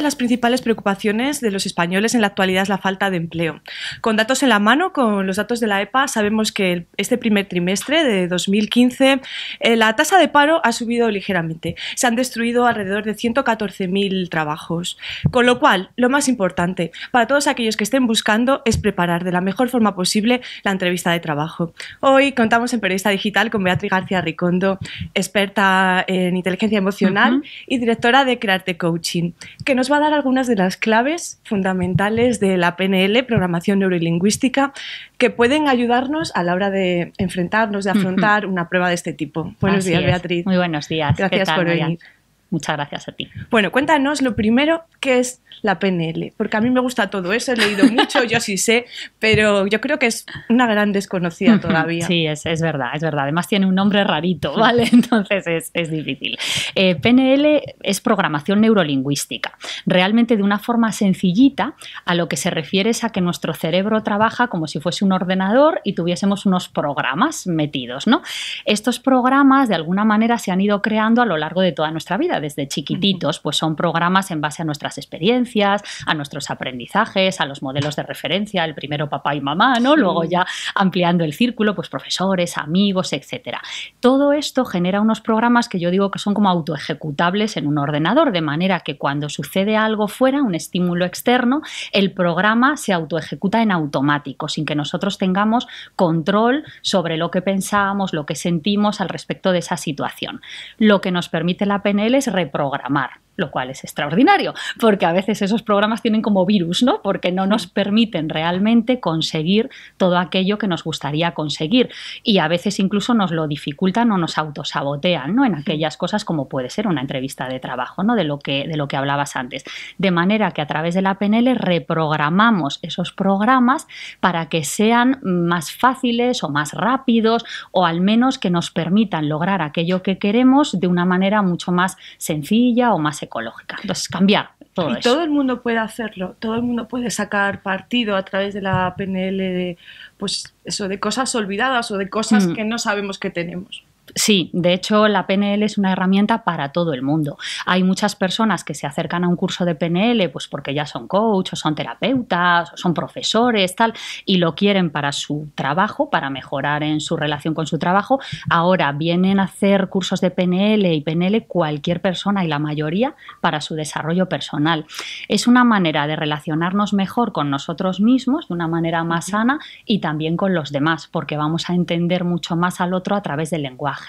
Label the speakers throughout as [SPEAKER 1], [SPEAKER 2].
[SPEAKER 1] de las principales preocupaciones de los españoles en la actualidad es la falta de empleo. Con datos en la mano, con los datos de la EPA, sabemos que este primer trimestre de 2015 eh, la tasa de paro ha subido ligeramente. Se han destruido alrededor de 114.000 trabajos. Con lo cual, lo más importante para todos aquellos que estén buscando es preparar de la mejor forma posible la entrevista de trabajo. Hoy contamos en Periodista Digital con Beatriz García Ricondo, experta en inteligencia emocional y directora de Crearte Coaching, que nos va a dar algunas de las claves fundamentales de la PNL, programación neurolingüística, que pueden ayudarnos a la hora de enfrentarnos, de afrontar una prueba de este tipo. Buenos días, Beatriz.
[SPEAKER 2] Muy buenos días. Gracias por venir. Muchas gracias a ti.
[SPEAKER 1] Bueno, cuéntanos lo primero que es la PNL, porque a mí me gusta todo eso, he leído
[SPEAKER 2] mucho, yo sí sé, pero yo creo que es una gran desconocida todavía. Sí, es, verdad, es verdad. Además tiene un nombre rarito, ¿vale? Entonces es, difícil. Eh, PNL es programación neurolingüística. Realmente de una forma sencillita, a lo que se refiere es a que nuestro cerebro trabaja como si fuese un ordenador y tuviésemos unos programas metidos, ¿no? Estos programas de alguna manera se han ido creando a lo largo de toda nuestra vida desde chiquititos, pues son programas en base a nuestras experiencias, a nuestros aprendizajes, a los modelos de referencia, el primero papá y mamá, ¿no? Luego ya ampliando el círculo, pues profesores, amigos, etcétera. Todo esto genera unos programas que yo digo que son como autoejecutables en un ordenador, de manera que cuando sucede algo fuera, un estímulo externo, el programa se autoejecuta en automático, sin que nosotros tengamos control sobre lo que pensamos, lo que sentimos al respecto de esa situación. Lo que nos permite la PNL es reprogramar lo cual es extraordinario, porque a veces esos programas tienen como virus, ¿no? Porque no nos mm. permiten realmente conseguir todo aquello que nos gustaría conseguir y a veces incluso nos lo dificultan o nos autosabotean, ¿no? En mm. aquellas cosas como puede ser una entrevista de trabajo, ¿no? De lo que de lo que hablabas antes. De manera que a través de la PNL reprogramamos esos programas para que sean más fáciles o más rápidos o al menos que nos permitan lograr aquello que queremos de una manera mucho más sencilla o más ecológica. Entonces, cambiar todo y todo el
[SPEAKER 1] mundo puede hacerlo, todo el mundo puede sacar partido a través de la PNL de, pues, eso, de cosas olvidadas o de cosas mm. que no sabemos que tenemos.
[SPEAKER 2] Sí, de hecho la PNL es una herramienta para todo el mundo. Hay muchas personas que se acercan a un curso de PNL pues porque ya son coach o son terapeutas o son profesores, tal, y lo quieren para su trabajo, para mejorar en su relación con su trabajo. Ahora vienen a hacer cursos de PNL y PNL cualquier persona y la mayoría para su desarrollo personal. Es una manera de relacionarnos mejor con nosotros mismos de una manera más sana y también con los demás, porque vamos a entender mucho más al otro a través del lenguaje.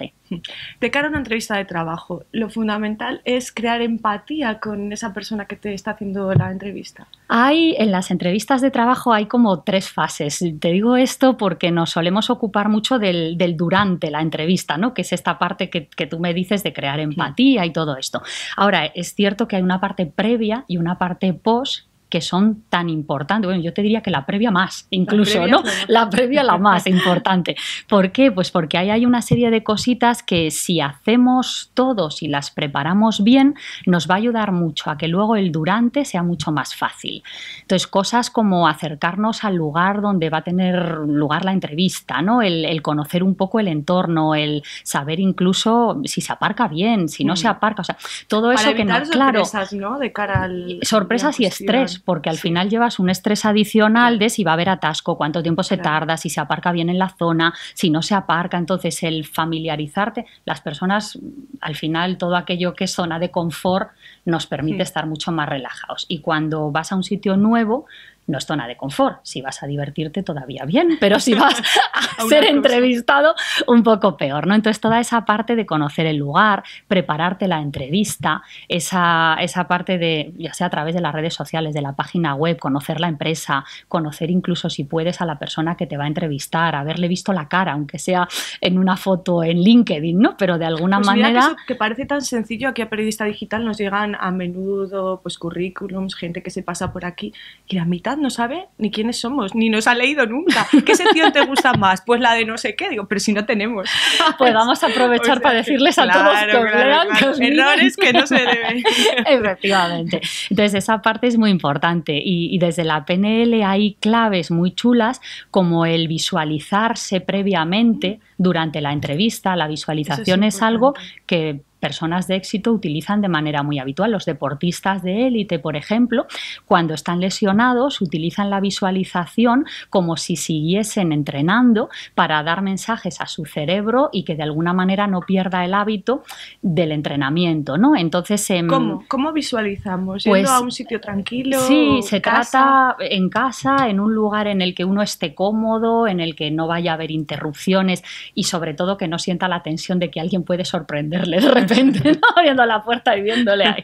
[SPEAKER 2] De cara a una entrevista de trabajo,
[SPEAKER 1] lo fundamental es crear empatía con esa persona que te está haciendo la entrevista.
[SPEAKER 2] Hay en las entrevistas de trabajo hay como tres fases. Te digo esto porque nos solemos ocupar mucho del, durante la entrevista, ¿no? Que es esta parte que, tú me dices de crear empatía y todo esto. Ahora, es cierto que hay una parte previa y una parte post que son tan importantes. Bueno, yo te diría que la previa más, incluso, ¿no? La previa la más importante. ¿Por qué? Pues porque ahí hay una serie de cositas que si hacemos todos y las preparamos bien, nos va a ayudar mucho a que luego el durante sea mucho más fácil. Entonces, cosas como acercarnos al lugar donde va a tener lugar la entrevista, ¿no? El, conocer un poco el entorno, el saber incluso si se aparca bien, si no se mm. aparca, o sea, todo eso que no, sorpresas,
[SPEAKER 1] ¿no? De cara al sorpresas y estrés,
[SPEAKER 2] porque al final llevas un estrés adicional de si va a haber atasco, cuánto tiempo se tarda, si se aparca bien en la zona, si no se aparca. Entonces, el familiarizarte, las personas, al final, todo aquello que es zona de confort nos permite estar mucho más relajados. Y cuando vas a un sitio nuevo, no es zona de confort. Si vas a divertirte todavía bien, pero si vas a, ser entrevistado un poco peor, ¿no? Entonces toda esa parte de conocer el lugar, prepararte la entrevista, esa, esa parte de, ya sea a través de las redes sociales, de la página web, conocer la empresa, conocer incluso si puedes a la persona que te va a entrevistar, haberle visto la cara, aunque sea en una foto en LinkedIn, ¿no? Pero de alguna pues manera...
[SPEAKER 1] que, parece tan sencillo, aquí a Periodista Digital nos llegan a menudo pues currículums, gente que se pasa por aquí y la mitad no sabe ni quiénes somos, ni nos ha leído nunca. ¿Qué sección te gusta más? Pues la de no sé qué. Digo, pero si no tenemos. Pues vamos a aprovechar para decirles a todos los errores que no se deben.
[SPEAKER 2] Efectivamente. Entonces, esa parte es muy importante. Y, desde la PNL hay claves muy chulas como el visualizarse previamente durante la entrevista. La visualización es algo que personas de éxito utilizan de manera muy habitual. Los deportistas de élite, por ejemplo, cuando están lesionados, utilizan la visualización como si siguiesen entrenando para dar mensajes a su cerebro y que de alguna manera no pierda el hábito del entrenamiento, ¿no? Entonces, em, ¿Cómo?
[SPEAKER 1] visualizamos? Pues, a un sitio tranquilo? Sí, se trata
[SPEAKER 2] en casa, en un lugar en el que uno esté cómodo, en el que no vaya a haber interrupciones y sobre todo que no sienta la tensión de que alguien puede sorprenderle de abriendo la puerta y viéndole ahí.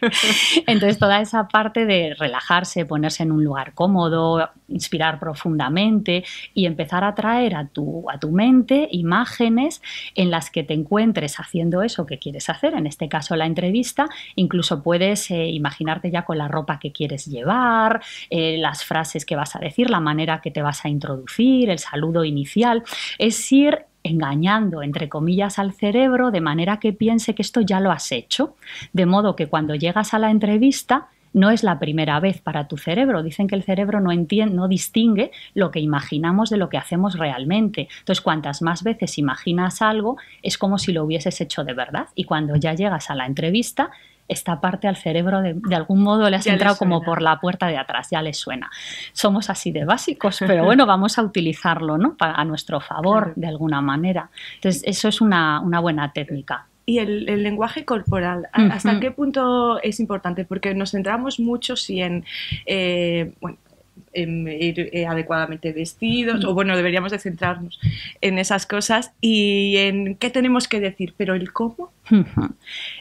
[SPEAKER 2] Entonces, toda esa parte de relajarse, ponerse en un lugar cómodo, inspirar profundamente y empezar a traer a tu, a tu mente imágenes en las que te encuentres haciendo eso que quieres hacer, en este caso la entrevista, incluso puedes eh, imaginarte ya con la ropa que quieres llevar, eh, las frases que vas a decir, la manera que te vas a introducir, el saludo inicial, es ir engañando, entre comillas, al cerebro de manera que piense que esto ya lo has hecho. De modo que cuando llegas a la entrevista no es la primera vez para tu cerebro. Dicen que el cerebro no, entiende, no distingue lo que imaginamos de lo que hacemos realmente. Entonces, cuantas más veces imaginas algo, es como si lo hubieses hecho de verdad. Y cuando ya llegas a la entrevista, esta parte al cerebro de, algún modo le has entrado como por la puerta de atrás, ya le suena. Somos así de básicos, pero bueno, vamos a utilizarlo ¿no? a nuestro favor de alguna manera. Entonces, eso es una, buena técnica.
[SPEAKER 1] Y el, lenguaje corporal, mm, ¿hasta mm. qué punto es importante? Porque nos centramos mucho si en, eh, bueno, ir eh, adecuadamente vestidos, mm. o bueno, deberíamos de centrarnos en esas cosas y
[SPEAKER 2] en qué tenemos que decir, pero el cómo.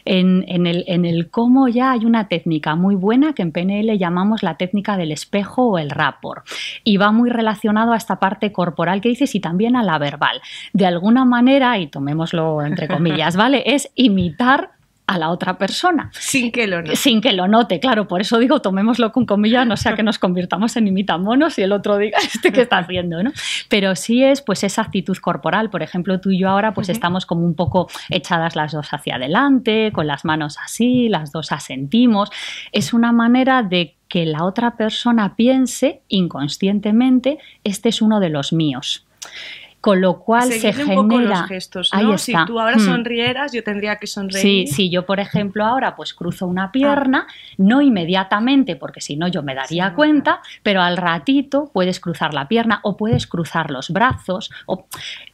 [SPEAKER 2] En, el, en el cómo ya hay una técnica muy buena que en PNL llamamos la técnica del espejo o el rapport y va muy relacionado a esta parte corporal que dices y también a la verbal. De alguna manera, y tomémoslo entre comillas, ¿vale? Es imitar a la otra persona. Sin que lo note. Sin que lo note, claro. Por eso digo, tomémoslo con comillas, no sea que nos convirtamos en imitamonos y el otro diga, este que está haciendo, ¿no? Pero sí es pues esa actitud corporal. Por ejemplo, tú y yo ahora pues estamos como un poco echadas las dos hacia adelante, con las manos así, las dos asentimos. Es una manera de que la otra persona piense inconscientemente, este es uno de los míos con lo cual se genera poco los gestos, si tú ahora mm. sonrieras yo tendría que sonreír sí, si yo por ejemplo ahora pues cruzo una ah. pierna no inmediatamente porque si no yo me daría cuenta pero al ratito puedes cruzar la pierna o puedes cruzar los brazos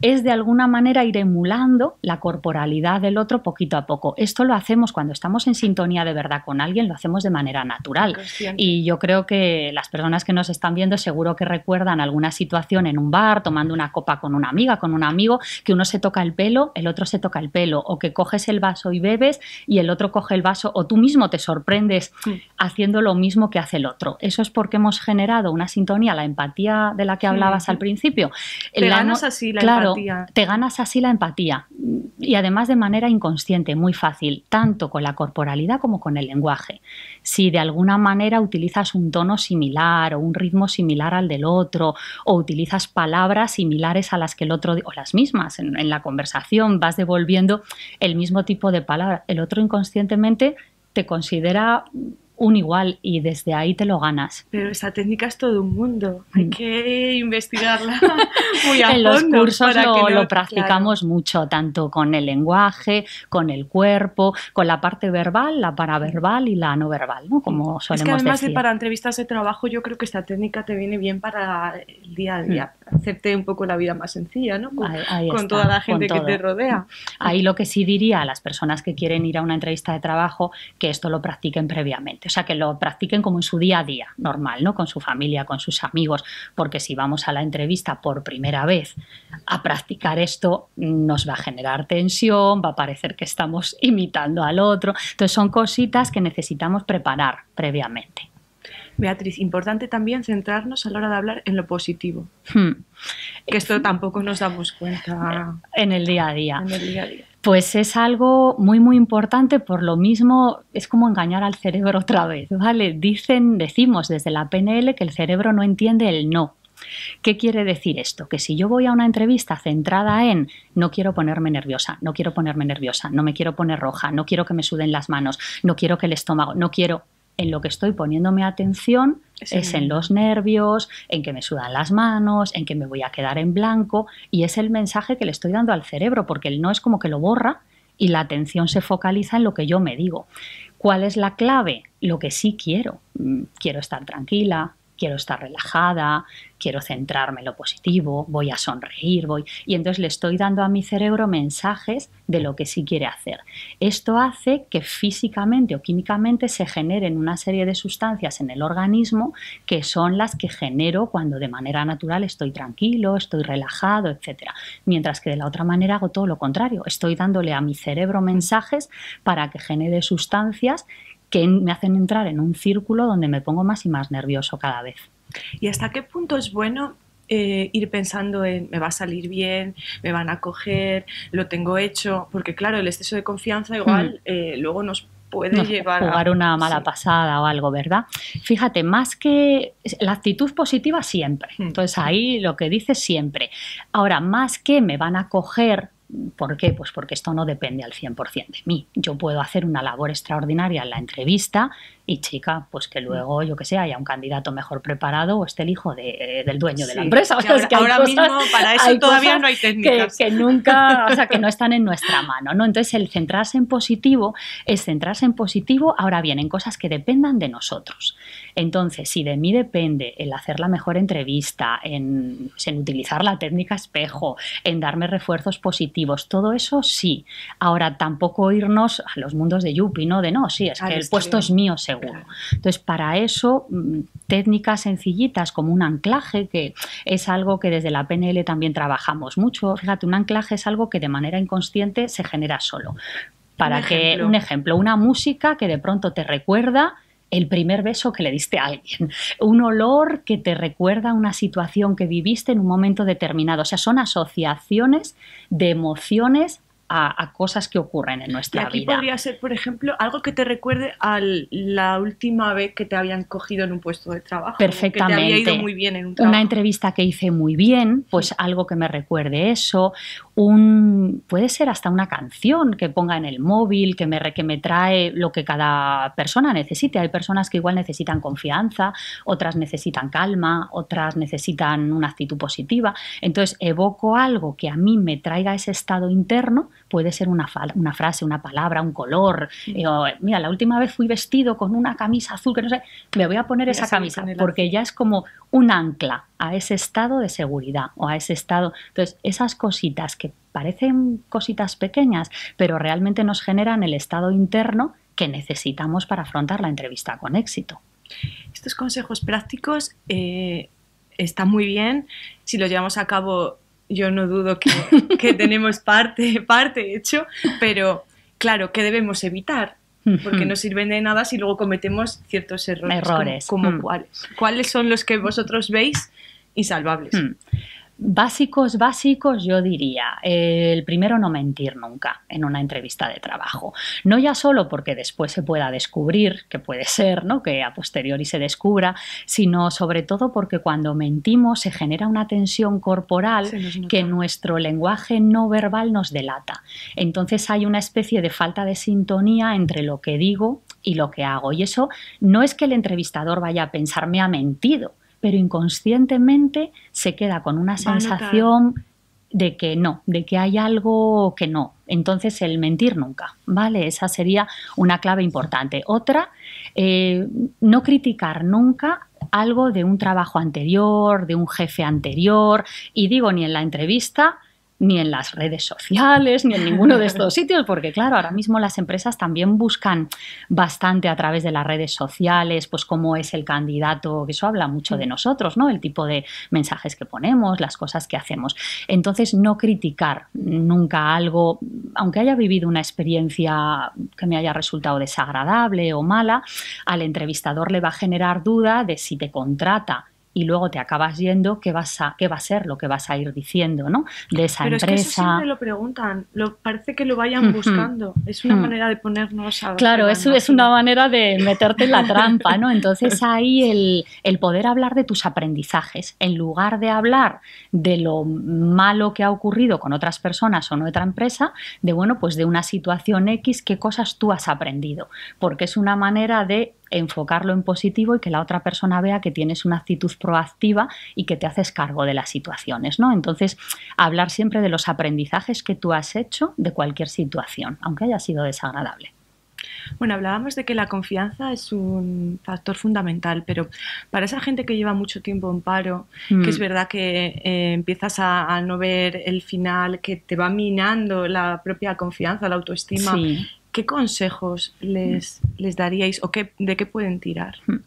[SPEAKER 2] es de alguna manera ir emulando la corporalidad del otro poquito a poco esto lo hacemos cuando estamos en sintonía de verdad con alguien lo hacemos de manera natural y yo creo que las personas que nos están viendo seguro que recuerdan alguna situación en un bar tomando una copa con un amiga, con un amigo, que uno se toca el pelo, el otro se toca el pelo, o que coges el vaso y bebes y el otro coge el vaso, o tú mismo te sorprendes mm. haciendo lo mismo que hace el otro. Eso es porque hemos generado una sintonía, la empatía de la que hablabas al principio. Te ganas así la claro, empatía. Te ganas así la empatía. Y además de manera inconsciente, muy fácil, tanto con la corporalidad como con el lenguaje. Si de alguna manera utilizas un tono similar o un ritmo similar al del otro, o utilizas palabras similares a las que el otro, o las mismas, en, la conversación vas devolviendo el mismo tipo de palabra. El otro inconscientemente te considera un igual y desde ahí te lo ganas.
[SPEAKER 1] Pero esa técnica es todo un mundo, hay mm. que investigarla
[SPEAKER 2] muy a fondo. En los cursos lo, practicamos mucho, tanto con el lenguaje, con el cuerpo, con la parte verbal, la paraverbal y la no verbal, ¿no? Como solemos Es que además para
[SPEAKER 1] entrevistas de trabajo yo creo que esta técnica te viene bien para el día a día, mm. acepte un poco la vida más sencilla, ¿no? Con, toda la gente que te rodea.
[SPEAKER 2] Ahí lo que sí diría a las personas que quieren ir a una entrevista de trabajo, que esto lo practiquen previamente o sea, que lo practiquen como en su día a día normal, ¿no? Con su familia, con sus amigos, porque si vamos a la entrevista por primera vez a practicar esto, nos va a generar tensión, va a parecer que estamos imitando al otro. Entonces son cositas que necesitamos preparar previamente.
[SPEAKER 1] Beatriz, importante también centrarnos a la hora de hablar en lo positivo. Hmm. Que esto tampoco nos damos cuenta en el día a
[SPEAKER 2] día. En el día a día. Pues es algo muy, muy importante, por lo mismo es como engañar al cerebro otra vez, ¿vale? Dicen, decimos desde la PNL que el cerebro no entiende el no. ¿Qué quiere decir esto? Que si yo voy a una entrevista centrada en no quiero ponerme nerviosa, no quiero ponerme nerviosa, no me quiero poner roja, no quiero que me suden las manos, no quiero que el estómago, no quiero, en lo que estoy poniéndome atención es en los nervios, en que me sudan las manos, en que me voy a quedar en blanco y es el mensaje que le estoy dando al cerebro porque él no es como que lo borra y la atención se focaliza en lo que yo me digo. ¿Cuál es la clave? Lo que sí quiero. Mm, quiero estar tranquila, quiero estar relajada, quiero centrarme en lo positivo, voy a sonreír, voy... Y entonces le estoy dando a mi cerebro mensajes de lo que sí quiere hacer. Esto hace que físicamente o químicamente se generen una serie de sustancias en el organismo que son las que genero cuando de manera natural estoy tranquilo, estoy relajado, etc. Mientras que de la otra manera hago todo lo contrario. Estoy dándole a mi cerebro mensajes para que genere sustancias que me hacen entrar en un círculo donde me pongo más y más nervioso cada vez.
[SPEAKER 1] ¿Y hasta qué punto es bueno eh, ir pensando en me va a salir bien, me van a coger, lo tengo hecho? Porque claro, el exceso de confianza igual mm. eh, luego nos puede llevar jugar llevar una mala
[SPEAKER 2] pasada o algo, ¿verdad? Fíjate, más que la actitud positiva siempre. Mm. Entonces ahí lo que dices siempre. Ahora, más que me van a coger ¿Por qué? Pues porque esto no depende al 100% de mí. Yo puedo hacer una labor extraordinaria en la entrevista y chica, pues que luego, yo que sé, haya un candidato mejor preparado o esté el hijo eh, del dueño de la empresa. ahora, mismo para eso todavía no hay técnicas. Que, nunca, o sea, que no están en nuestra mano, ¿no? Entonces el centrarse en positivo es centrarse en positivo, ahora bien, en cosas que dependan de nosotros. Entonces, si de mí depende el hacer la mejor entrevista, en pues, utilizar la técnica espejo, en darme refuerzos positivos, todo eso sí. Ahora, tampoco irnos a los mundos de Yuppie, ¿no? De no, sí, es que el puesto es mío seguro. Entonces, para eso, mm, técnicas sencillitas como un anclaje, que es algo que desde la PNL también trabajamos mucho. Fíjate, un anclaje es algo que de manera inconsciente se genera solo para que un ejemplo, una música que de pronto te recuerda el primer beso que le diste a alguien, un olor que te recuerda una situación que viviste en un momento determinado. O sea, son asociaciones de emociones a, cosas que ocurren en nuestra y aquí Podría
[SPEAKER 1] ser, por ejemplo, algo que te recuerde a la última vez que te habían cogido en un puesto de trabajo. Perfectamente. muy bien Una
[SPEAKER 2] entrevista que hice muy bien, pues algo que me recuerde eso un, puede ser hasta una canción que ponga en el móvil, que me, que me trae lo que cada persona necesite. Hay personas que igual necesitan confianza, otras necesitan calma, otras necesitan una actitud positiva. Entonces, evoco algo que a mí me traiga ese estado interno, puede ser una, frase, una palabra, un color. Eh, mira, la última vez fui vestido con una camisa azul, que no sé, me voy a poner esa camisa, porque ya es como un ancla a ese estado de seguridad o a ese estado. Entonces, esas cositas que parecen cositas pequeñas, pero realmente nos generan el estado interno que necesitamos para afrontar la entrevista con éxito.
[SPEAKER 1] Estos consejos prácticos eh, están muy bien. Si los llevamos a cabo, yo no dudo que, tenemos parte, parte hecho, pero claro, ¿qué debemos evitar? porque no sirven de nada si luego cometemos ciertos errores. Como, mm. cuáles. ¿Cuáles son los que vosotros veis
[SPEAKER 2] insalvables? Mm. Básicos, básicos, yo diría, el primero no mentir nunca en una entrevista de trabajo. No ya solo porque después se pueda descubrir, que puede ser, ¿no? Que a posteriori se descubra, sino sobre todo porque cuando mentimos se genera una tensión corporal que nuestro lenguaje no verbal nos delata. Entonces hay una especie de falta de sintonía entre lo que digo y lo que hago. Y eso no es que el entrevistador vaya a pensar me ha mentido, pero inconscientemente se queda con una sensación de que no, de que hay algo que no. Entonces, el mentir nunca, ¿vale? Esa sería una clave importante. Otra, eh, no criticar nunca algo de un trabajo anterior, de un jefe anterior, y digo ni en la entrevista, ni en las redes sociales, ni en ninguno de estos sitios, porque claro, ahora mismo las empresas también buscan bastante a través de las redes sociales, pues cómo es el candidato, que eso habla mucho de mm. nosotros, ¿no? El tipo de mensajes que ponemos, las cosas que hacemos. Entonces, no criticar nunca algo, aunque haya vivido una experiencia que me haya resultado desagradable o mala, al entrevistador le va a generar duda de si te contrata y luego te acabas yendo, ¿qué, vas a, qué va a ser lo que vas a ir diciendo ¿no? de esa Pero empresa? Es que eso
[SPEAKER 1] lo preguntan, lo, parece que lo vayan buscando. Es una manera de ponernos a. Claro, eso es
[SPEAKER 2] una manera de meterte en la trampa, ¿no? Entonces ahí el, el poder hablar de tus aprendizajes, en lugar de hablar de lo malo que ha ocurrido con otras personas o en otra empresa, de bueno, pues de una situación X, qué cosas tú has aprendido, porque es una manera de enfocarlo en positivo y que la otra persona vea que tienes una actitud proactiva y que te haces cargo de las situaciones, ¿no? Entonces, hablar siempre de los aprendizajes que tú has hecho de cualquier situación, aunque haya sido desagradable.
[SPEAKER 1] Bueno, hablábamos de que la confianza es un factor fundamental, pero para esa gente que lleva mucho tiempo en paro, que es mm. verdad que eh, empiezas a, no ver el final, que te va minando la propia confianza, la autoestima, ¿qué consejos les, les daríais o qué,
[SPEAKER 2] de qué pueden tirar? Hmm.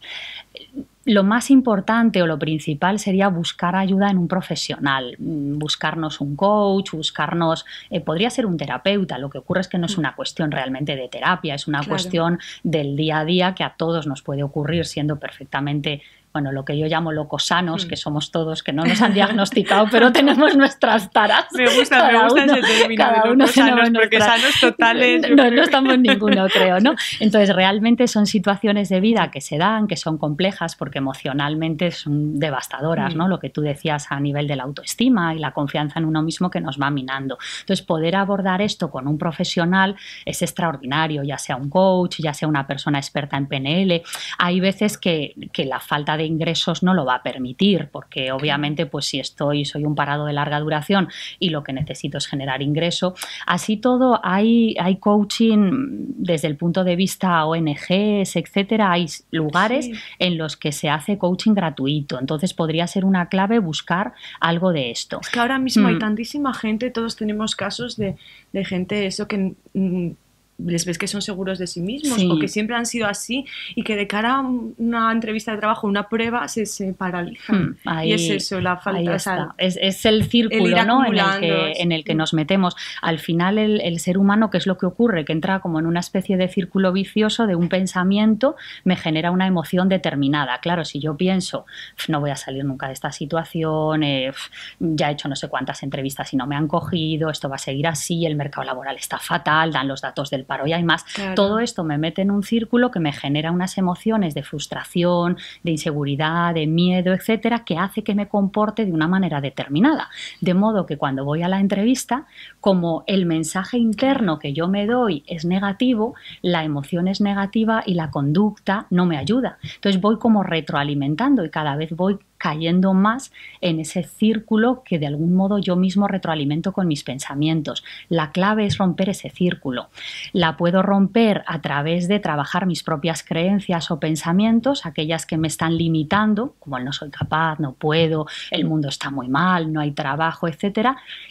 [SPEAKER 2] Lo más importante o lo principal sería buscar ayuda en un profesional, mm, buscarnos un coach, buscarnos, eh, podría ser un terapeuta, lo que ocurre es que no es hmm. una cuestión realmente de terapia, es una cuestión del día a día que a todos nos puede ocurrir siendo perfectamente bueno, lo que yo llamo locosanos, que mm. somos todos, que no nos han diagnosticado, pero tenemos nuestras taras. Me gusta, me gusta ese término de porque sanos totales... No, no, estamos ninguno, creo, ¿no? Entonces, realmente son situaciones de vida que se dan, que son complejas, porque emocionalmente son devastadoras, ¿no? Mm. Lo que tú decías a nivel de la autoestima y la confianza en uno mismo que nos va minando. Entonces, poder abordar esto con un profesional es extraordinario, ya sea un coach, ya sea una persona experta en PNL. Hay veces que, que la falta de ingresos no lo va a permitir, porque obviamente, pues si estoy, soy un parado de larga duración y lo que necesito es generar ingreso. Así todo, hay, hay coaching desde el punto de vista ONGs, etcétera. Hay lugares en los que se hace coaching gratuito. Entonces podría ser una clave buscar algo de esto. Es que ahora mismo hay mm.
[SPEAKER 1] tantísima gente, todos tenemos casos de, de gente eso que mm, les ves que son seguros de sí mismos o que siempre han sido así y que de cara a una entrevista de trabajo, una prueba, se, se paralizan. Hmm, y es eso,
[SPEAKER 2] la falta. de es, el círculo en, el que, nos metemos. Al final, el, ser humano, ¿qué es lo que ocurre? Que entra como en una especie de círculo vicioso de un pensamiento, me genera una emoción determinada. Claro, si yo pienso, no voy a salir nunca de esta situación, eh, ya he hecho no sé cuántas entrevistas y no me han cogido, esto va a seguir así, el mercado laboral está fatal, dan los datos del para hoy hay más. Todo esto me mete en un círculo que me genera unas emociones de frustración, de inseguridad, de miedo, etcétera, que hace que me comporte de una manera determinada. De modo que cuando voy a la entrevista, como el mensaje interno que yo me doy es negativo, la emoción es negativa y la conducta no me ayuda. Entonces voy como retroalimentando y cada vez voy cayendo más en ese círculo que de algún modo yo mismo retroalimento con mis pensamientos. La clave es romper ese círculo. La puedo romper a través de trabajar mis propias creencias o pensamientos, aquellas que me están limitando, como el no soy capaz, no puedo, el mundo está muy mal, no hay trabajo, etc.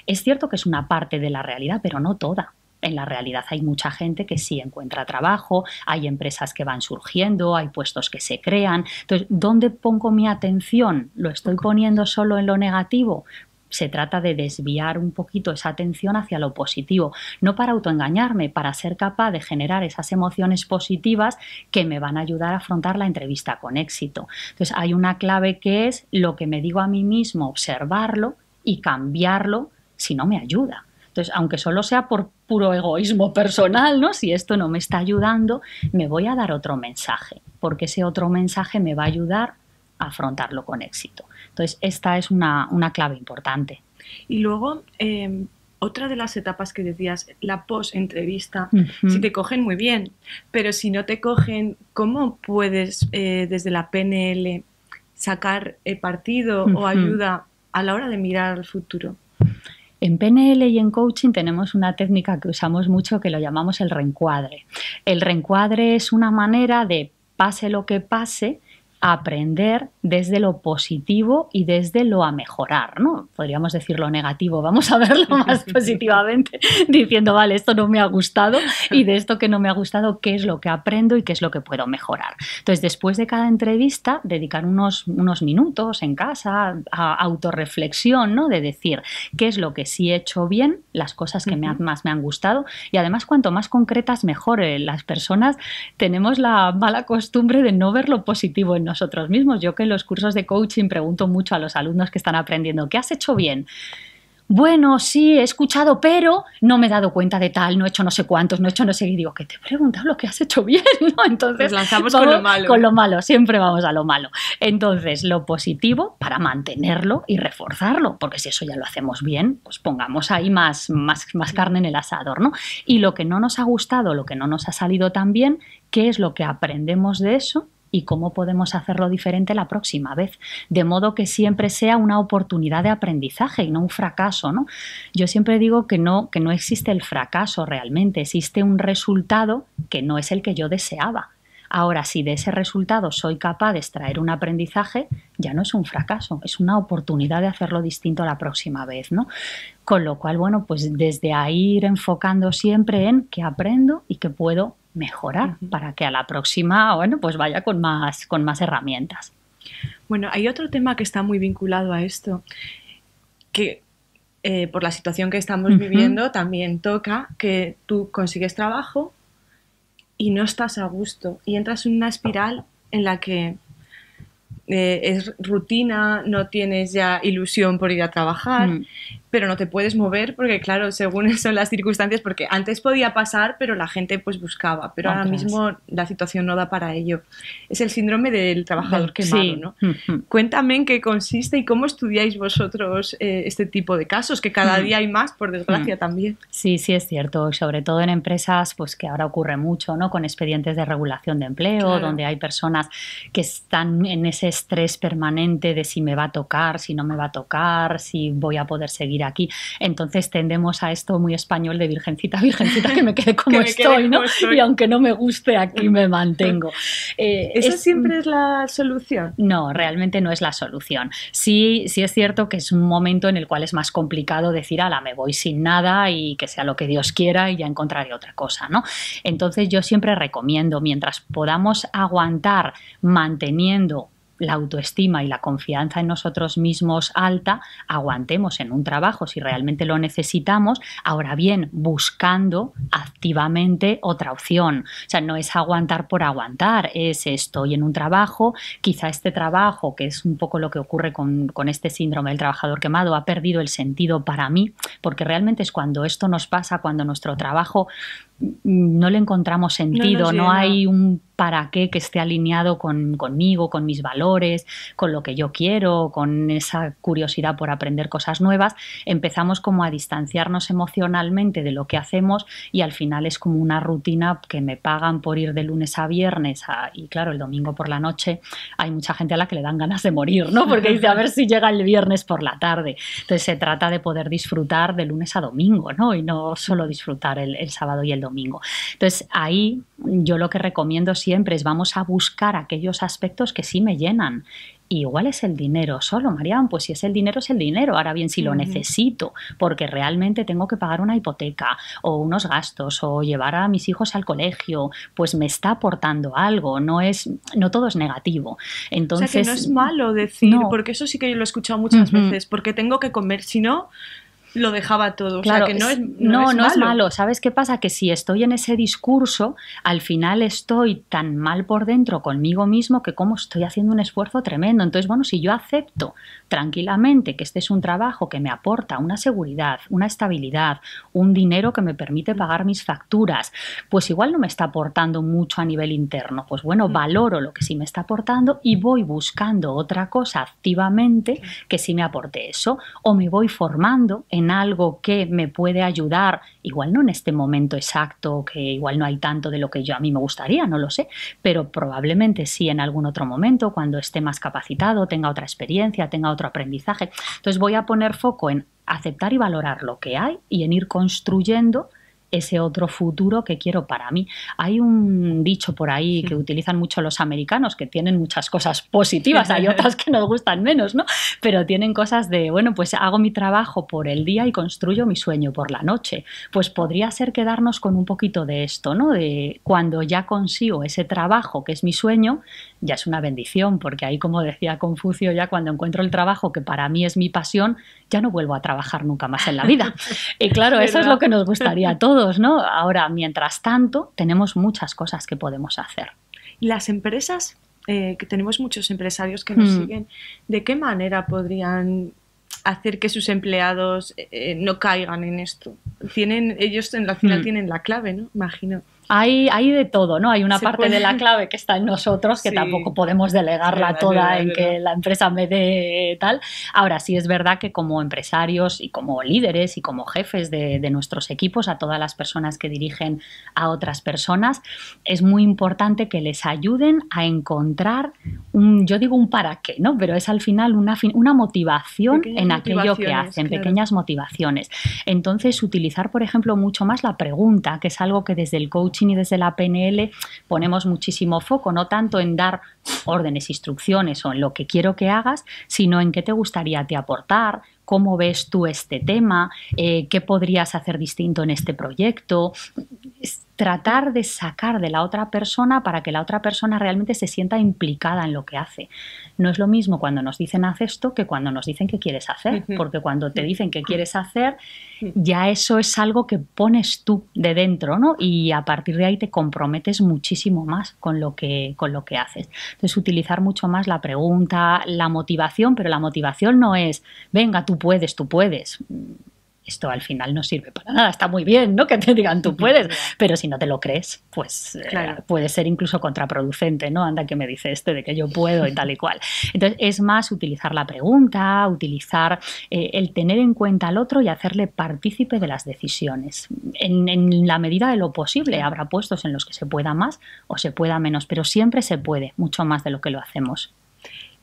[SPEAKER 2] Es cierto que es una parte de la realidad, pero no toda. En la realidad hay mucha gente que sí encuentra trabajo, hay empresas que van surgiendo, hay puestos que se crean. Entonces, ¿dónde pongo mi atención? ¿Lo estoy poniendo solo en lo negativo? se trata de desviar un poquito esa atención hacia lo positivo, no para autoengañarme, para ser capaz de generar esas emociones positivas que me van a ayudar a afrontar la entrevista con éxito. Entonces hay una clave que es lo que me digo a mí mismo, observarlo y cambiarlo si no me ayuda. Entonces, aunque solo sea por puro egoísmo personal, ¿no? Si esto no me está ayudando, me voy a dar otro mensaje, porque ese otro mensaje me va a ayudar a afrontarlo con éxito. Entonces, esta es una, clave importante.
[SPEAKER 1] Y luego, em, otra de las etapas que decías, la post-entrevista, si te cogen muy bien, pero si no te cogen, ¿cómo puedes eh, desde la PNL sacar el partido o ayuda
[SPEAKER 2] a la hora de mirar al futuro? En PNL y en coaching tenemos una técnica que usamos mucho que lo llamamos el reencuadre. El reencuadre es una manera de, pase lo que pase, aprender desde lo positivo y desde lo a mejorar, ¿no? Podríamos decir lo negativo, vamos a verlo más positivamente, diciendo, vale, esto no me ha gustado y de esto que no me ha gustado, qué es lo que aprendo y qué es lo que puedo mejorar. Entonces, después de cada entrevista, dedicar unos, unos minutos en casa a autorreflexión, ¿no? De decir qué es lo que sí he hecho bien, las cosas que más me han gustado y además cuanto más concretas mejor. Eh, las personas tenemos la mala costumbre de no ver lo positivo en nosotros mismos. Yo que lo los cursos de coaching pregunto mucho a los alumnos que están aprendiendo, ¿qué has hecho bien? Bueno, sí, he escuchado, pero no me he dado cuenta de tal, no he hecho no sé cuántos, no he hecho no sé qué. Digo, ¿qué te he preguntado lo que has hecho bien, Entonces, lanzamos con lo malo. Con lo malo, siempre vamos a lo malo. Entonces, lo positivo para mantenerlo y reforzarlo, porque si eso ya lo hacemos bien, pues pongamos ahí más, más, más carne en el asador, ¿no? Y lo que no nos ha gustado, lo que no nos ha salido tan bien, ¿qué es lo que aprendemos de eso? y cómo podemos hacerlo diferente la próxima vez, de modo que siempre sea una oportunidad de aprendizaje y no un fracaso, ¿no? Yo siempre digo que no que no existe el fracaso realmente, existe un resultado que no es el que yo deseaba. Ahora, si de ese resultado soy capaz de extraer un aprendizaje, ya no es un fracaso, es una oportunidad de hacerlo distinto la próxima vez, ¿no? Con lo cual, bueno, pues desde ahí ir enfocando siempre en que aprendo y que puedo mejorar para que a la próxima, bueno, pues vaya con más, con más herramientas. Bueno, hay otro tema que está muy vinculado a
[SPEAKER 1] esto, que eh, por la situación que estamos viviendo también toca que tú consigues trabajo y no estás a gusto y entras en una espiral en la que eh, es rutina, no tienes ya ilusión por ir a trabajar. Mm pero no te puedes mover porque, claro, según son las circunstancias, porque antes podía pasar, pero la gente pues buscaba, pero ahora mismo la situación no da para ello. Es el síndrome del trabajador quemado, sí. ¿no? Mm, mm. Cuéntame en qué consiste y cómo estudiáis vosotros eh, este tipo de casos, que cada mm. día hay más, por desgracia, también.
[SPEAKER 2] Sí, sí, es cierto, sobre todo en empresas pues que ahora ocurre mucho, ¿no? Con expedientes de regulación de empleo, donde hay personas que están en ese estrés permanente de si me va a tocar, si no me va a tocar, si voy a poder seguir aquí. Entonces tendemos a esto muy español de virgencita, virgencita, que me quede como, estoy, ¿no? Y aunque no me guste, aquí me mantengo. Eh, ¿Esa siempre es la solución? No, realmente no es la solución. Sí, sí es cierto que es un momento en el cual es más complicado decir, ala, me voy sin nada y que sea lo que Dios quiera y ya encontraré otra cosa, ¿no? Entonces yo siempre recomiendo, mientras podamos aguantar manteniendo la autoestima y la confianza en nosotros mismos alta, aguantemos en un trabajo si realmente lo necesitamos, ahora bien, buscando activamente otra opción. O sea, no es aguantar por aguantar, es estoy en un trabajo, quizá este trabajo, que es un poco lo que ocurre con, este síndrome del trabajador quemado, ha perdido el sentido para mí, porque realmente es cuando esto nos pasa, cuando nuestro trabajo no le encontramos sentido, no, hay un para qué que esté alineado conmigo, con mis valores, con lo que yo quiero, con esa curiosidad por aprender cosas nuevas, empezamos como a distanciarnos emocionalmente de lo que hacemos y al final es como una rutina que me pagan por ir de lunes a viernes y claro, el domingo por la noche hay mucha gente a la que le dan ganas de morir, ¿no? Porque dice, a ver si llega el viernes por la tarde. Entonces se trata de poder disfrutar de lunes a domingo, ¿no? Y no solo disfrutar el, el sábado y el domingo. Entonces, ahí yo lo que recomiendo siempre es vamos a buscar aquellos aspectos que sí me llenan igual es el dinero solo, Marian, pues si es el dinero es el dinero, ahora bien si lo necesito, porque realmente tengo que pagar una hipoteca o unos gastos o llevar a mis hijos al colegio, pues me está aportando algo, no es no todo es negativo. Entonces, no es
[SPEAKER 1] malo decir, porque eso sí que yo lo he escuchado muchas veces, porque tengo que comer, si no lo dejaba todo. o sea, que no es, no, no, malo. es malo.
[SPEAKER 2] ¿Sabes qué pasa? Que si estoy en ese discurso, al final estoy tan mal por dentro conmigo mismo que como estoy haciendo un esfuerzo tremendo. Entonces, bueno, si yo acepto tranquilamente que este es un trabajo que me aporta una seguridad, una estabilidad, un dinero que me permite pagar mis facturas, pues igual no me está aportando mucho a nivel interno. Pues bueno, mm. valoro lo que sí me está aportando y voy buscando otra cosa activamente que sí me aporte eso. O me voy formando en en algo que me puede ayudar, igual no en este momento exacto, que igual no hay tanto de lo que yo a mí me gustaría, no lo sé, pero probablemente sí en algún otro momento, cuando esté más capacitado, tenga otra experiencia, tenga otro aprendizaje. Entonces voy a poner foco en aceptar y valorar lo que hay y en ir construyendo ese otro futuro que quiero para mí. Hay un dicho por ahí que utilizan mucho los americanos, que tienen muchas cosas positivas, hay otras que nos gustan menos, ¿no? Pero tienen cosas de, bueno, pues hago mi trabajo por el día y construyo mi sueño por la noche. Pues podría ser quedarnos con un poquito de esto, ¿no? De cuando ya consigo ese trabajo que es mi sueño, ya es una bendición, porque ahí, como decía Confucio, ya cuando encuentro el trabajo, que para mí es mi pasión, ya no vuelvo a trabajar nunca más en la vida. y claro, eso es lo que nos gustaría a todos, ¿no? Ahora, mientras tanto, tenemos muchas cosas que podemos hacer.
[SPEAKER 1] ¿Y las empresas? Eh, que tenemos muchos empresarios que nos mm. siguen, ¿de qué manera podrían hacer que sus empleados eh, eh, no caigan en esto? Tienen, ellos en la final mm. tienen la clave, ¿no?
[SPEAKER 2] Imagino hay, de todo, ¿no? Hay una parte de la clave que está en nosotros, que tampoco podemos delegarla toda en que la empresa me dé tal. Ahora sí es verdad que como empresarios y como líderes y como jefes de, nuestros equipos, a todas las personas que dirigen a otras personas, es muy importante que les ayuden a encontrar un, yo digo un para qué, ¿no? Pero es al final una, una motivación en aquello que hacen, pequeñas motivaciones. Entonces, utilizar, por ejemplo, mucho más la pregunta, que es algo que desde el coach y desde la PNL ponemos muchísimo foco, no tanto en dar órdenes, instrucciones o en lo que quiero que hagas, sino en qué te gustaría te aportar, cómo ves tú este tema, eh, qué podrías hacer distinto en este proyecto tratar de sacar de la otra persona para que la otra persona realmente se sienta implicada en lo que hace. No es lo mismo cuando nos dicen haz esto que cuando nos dicen que quieres hacer, porque cuando te dicen que quieres hacer, ya eso es algo que pones tú de dentro, ¿no? Y a partir de ahí te comprometes muchísimo más con lo que, con lo que haces. Entonces, utilizar mucho más la pregunta, la motivación, pero la motivación no es, venga, tú puedes, tú puedes esto al final no sirve para nada. Está muy bien, ¿no? Que te digan tú puedes, pero si no te lo crees, pues eh, puede ser incluso contraproducente, ¿no? Anda, que me dice este de que yo puedo y tal y cual. Entonces, es más utilizar la pregunta, utilizar eh, el tener en cuenta al otro y hacerle partícipe de las decisiones. en la medida de lo posible, habrá puestos en los que se pueda más o se pueda menos, pero siempre se puede, mucho más de lo que lo hacemos.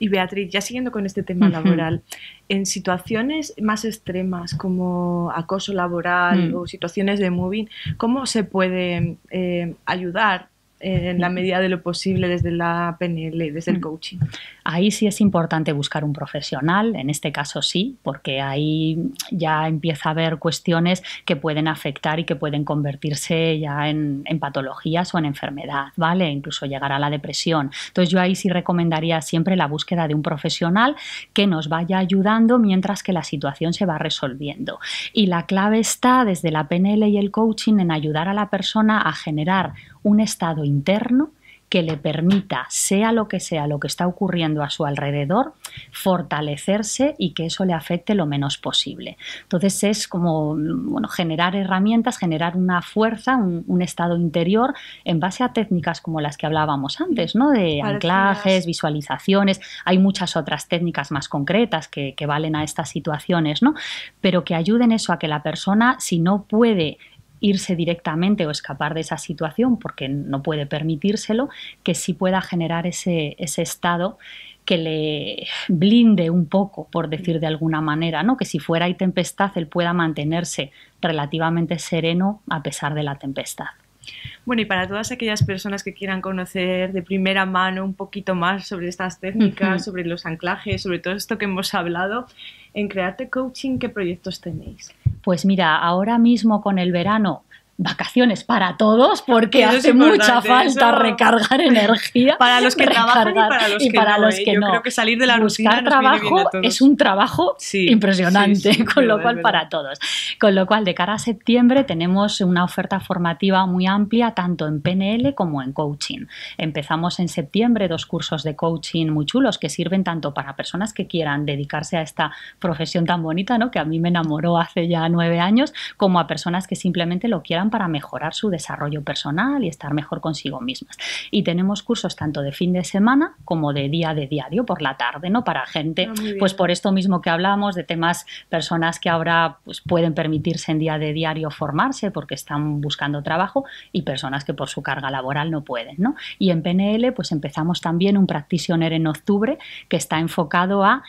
[SPEAKER 1] Y Beatriz, ya siguiendo con este tema laboral, en situaciones más extremas como acoso laboral mm. o situaciones de moving, ¿cómo se puede eh, ayudar en la medida de lo posible desde la
[SPEAKER 2] PNL, desde el mm. coaching. Ahí sí es importante buscar un profesional, en este caso sí, porque ahí ya empieza a haber cuestiones que pueden afectar y que pueden convertirse ya en, patologías o en enfermedad, ¿vale? Incluso llegar a la depresión. Entonces yo ahí sí recomendaría siempre la búsqueda de un profesional que nos vaya ayudando mientras que la situación se va resolviendo. Y la clave está desde la PNL y el coaching en ayudar a la persona a generar un estado interno que le permita, sea lo que sea lo que está ocurriendo a su alrededor, fortalecerse y que eso le afecte lo menos posible. Entonces es como bueno, generar herramientas, generar una fuerza, un, estado interior en base a técnicas como las que hablábamos antes, ¿no? de anclajes, visualizaciones, hay muchas otras técnicas más concretas que, que valen a estas situaciones, ¿no? pero que ayuden eso a que la persona, si no puede irse directamente o escapar de esa situación porque no puede permitírselo, que sí pueda generar ese, estado que le blinde un poco, por decir de alguna manera, ¿no? que si fuera hay tempestad, él pueda mantenerse relativamente sereno a pesar de la tempestad.
[SPEAKER 1] Bueno, y para todas aquellas personas que quieran conocer de primera mano un poquito más sobre estas técnicas, sobre los anclajes, sobre todo esto que hemos hablado, en Create Coaching, ¿qué proyectos tenéis?
[SPEAKER 2] Pues mira, ahora mismo con el verano vacaciones para todos porque hace mucha falta recargar energía para los que trabajan y para los que, no, ¿eh? yo creo que salir de la buscar trabajo es un trabajo impresionante con lo cual para todos con lo cual de cara a septiembre tenemos una oferta formativa muy amplia tanto en PNL como en coaching empezamos en septiembre dos cursos de coaching muy chulos que sirven tanto para personas que quieran dedicarse a esta profesión tan bonita no que a mí me enamoró hace ya nueve años como a personas que simplemente lo quieran para mejorar su desarrollo personal y estar mejor consigo mismas. Y tenemos cursos tanto de fin de semana como de día de diario por la tarde, ¿no? Para gente, ah, pues por esto mismo que hablamos de temas, personas que ahora pues, pueden permitirse en día de diario formarse porque están buscando trabajo y personas que por su carga laboral no pueden, ¿no? Y en PNL pues empezamos también un practitioner en octubre que está enfocado a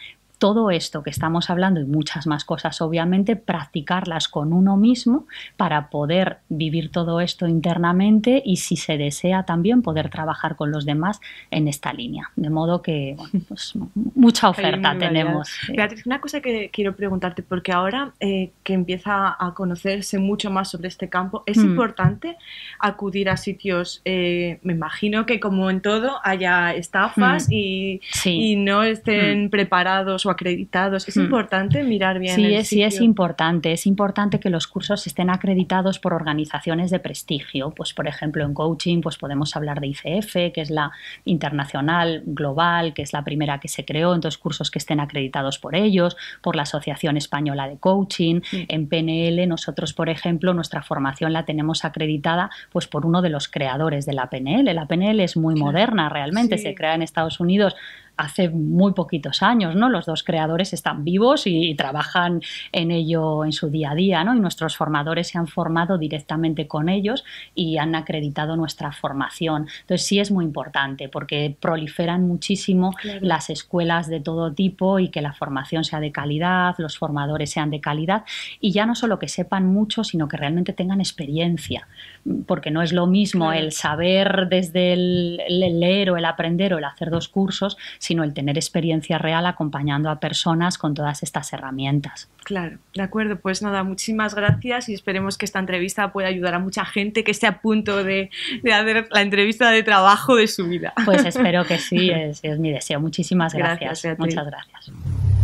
[SPEAKER 2] todo esto que estamos hablando y muchas más cosas, obviamente, practicarlas con uno mismo para poder vivir todo esto internamente y si se desea también poder trabajar con los demás en esta línea. De modo que pues, mucha oferta tenemos.
[SPEAKER 1] Beatriz, una cosa que quiero preguntarte, porque ahora eh, que empieza a conocerse mucho más sobre este campo, ¿es mm. importante acudir a sitios, eh, me imagino que como en todo, haya estafas mm. y, no estén mm. preparados o acreditados. Es hmm. importante mirar bien. Sí, es, sí, es
[SPEAKER 2] importante. Es importante que los cursos estén acreditados por organizaciones de prestigio. Pues, por ejemplo, en coaching, pues podemos hablar de ICF, que es la internacional, global, que es la primera que se creó, entonces cursos que estén acreditados por ellos, por la Asociación Española de Coaching. En PNL, nosotros, por ejemplo, nuestra formación la tenemos acreditada pues por uno de los creadores de la PNL. La PNL es muy moderna realmente, se crea en Estados Unidos hace muy poquitos años, ¿no? Los dos creadores están vivos y, trabajan en ello en su día a día, ¿no? Y nuestros formadores se han formado directamente con ellos y han acreditado nuestra formación. Entonces sí es muy importante porque proliferan muchísimo las escuelas de todo tipo y que la formación sea de calidad, los formadores sean de calidad y ya no solo que sepan mucho, sino que realmente tengan experiencia porque no es lo mismo el saber desde el, leer o el aprender o el hacer dos cursos, sino el tener experiencia real acompañando a personas con todas estas herramientas.
[SPEAKER 1] Claro, de acuerdo, pues nada, muchísimas gracias y esperemos que esta entrevista pueda ayudar a mucha gente que esté a punto de, hacer la entrevista de trabajo de su vida. Pues espero que sí, es,
[SPEAKER 2] mi deseo. Muchísimas gracias Muchas gracias.